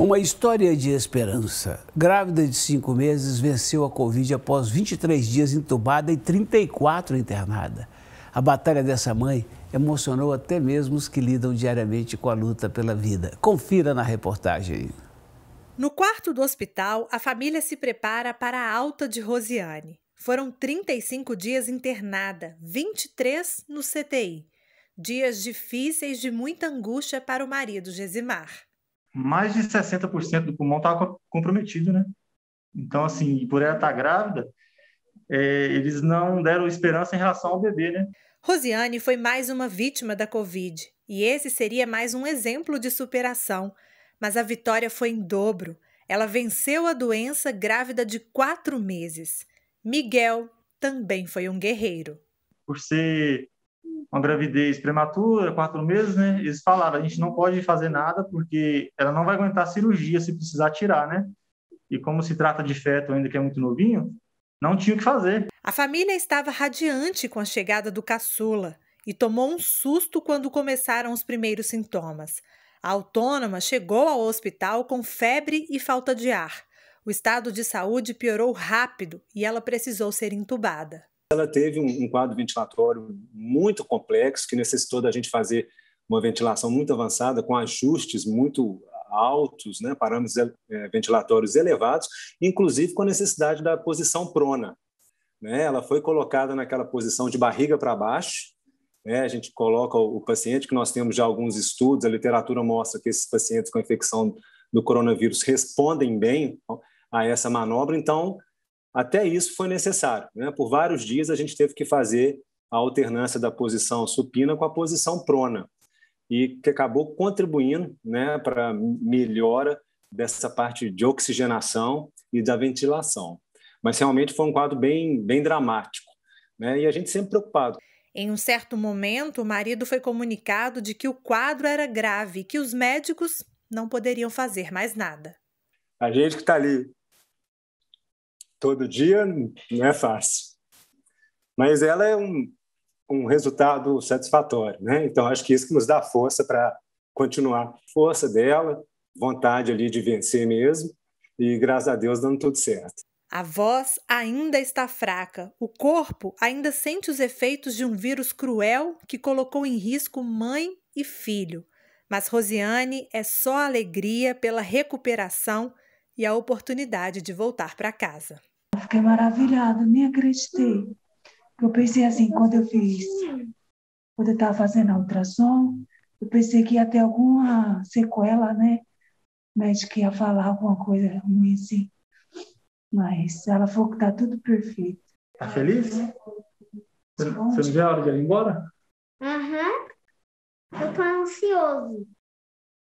Uma história de esperança. Grávida de cinco meses, venceu a Covid após 23 dias entubada e 34 internada. A batalha dessa mãe emocionou até mesmo os que lidam diariamente com a luta pela vida. Confira na reportagem. No quarto do hospital, a família se prepara para a alta de Rosiane. Foram 35 dias internada, 23 no CTI. Dias difíceis de muita angústia para o marido Gesimar mais de 60% do pulmão estava comprometido, né? Então, assim, por ela estar tá grávida, é, eles não deram esperança em relação ao bebê, né? Rosiane foi mais uma vítima da Covid, e esse seria mais um exemplo de superação. Mas a vitória foi em dobro. Ela venceu a doença grávida de quatro meses. Miguel também foi um guerreiro. Por ser uma gravidez prematura, quatro meses, né? Eles falaram, a gente não pode fazer nada porque ela não vai aguentar cirurgia se precisar tirar, né? E como se trata de feto ainda que é muito novinho, não tinha o que fazer. A família estava radiante com a chegada do caçula e tomou um susto quando começaram os primeiros sintomas. A autônoma chegou ao hospital com febre e falta de ar. O estado de saúde piorou rápido e ela precisou ser entubada ela teve um, quadro ventilatório muito complexo, que necessitou da gente fazer uma ventilação muito avançada, com ajustes muito altos, né, parâmetros eh, ventilatórios elevados, inclusive com a necessidade da posição prona. Né? Ela foi colocada naquela posição de barriga para baixo, né? a gente coloca o paciente, que nós temos já alguns estudos, a literatura mostra que esses pacientes com infecção do coronavírus respondem bem então, a essa manobra, então até isso foi necessário. Né? Por vários dias a gente teve que fazer a alternância da posição supina com a posição prona, e que acabou contribuindo né, para a melhora dessa parte de oxigenação e da ventilação. Mas realmente foi um quadro bem, bem dramático. Né? E a gente sempre preocupado. Em um certo momento, o marido foi comunicado de que o quadro era grave, que os médicos não poderiam fazer mais nada. A gente que está ali todo dia não é fácil. Mas ela é um, um resultado satisfatório, né? Então acho que isso que nos dá força para continuar, força dela, vontade ali de vencer mesmo, e graças a Deus dando tudo certo. A voz ainda está fraca, o corpo ainda sente os efeitos de um vírus cruel que colocou em risco mãe e filho. Mas Rosiane é só alegria pela recuperação e a oportunidade de voltar para casa fiquei maravilhada, nem acreditei. Eu pensei assim, quando eu fiz, quando eu estava fazendo a ultrassom, eu pensei que ia ter alguma sequela, né? O médico ia falar alguma coisa ruim assim. Mas ela falou que tá tudo perfeito. Tá feliz? Você, você não vê a hora de ir embora? Aham. Uhum. Eu tô ansioso.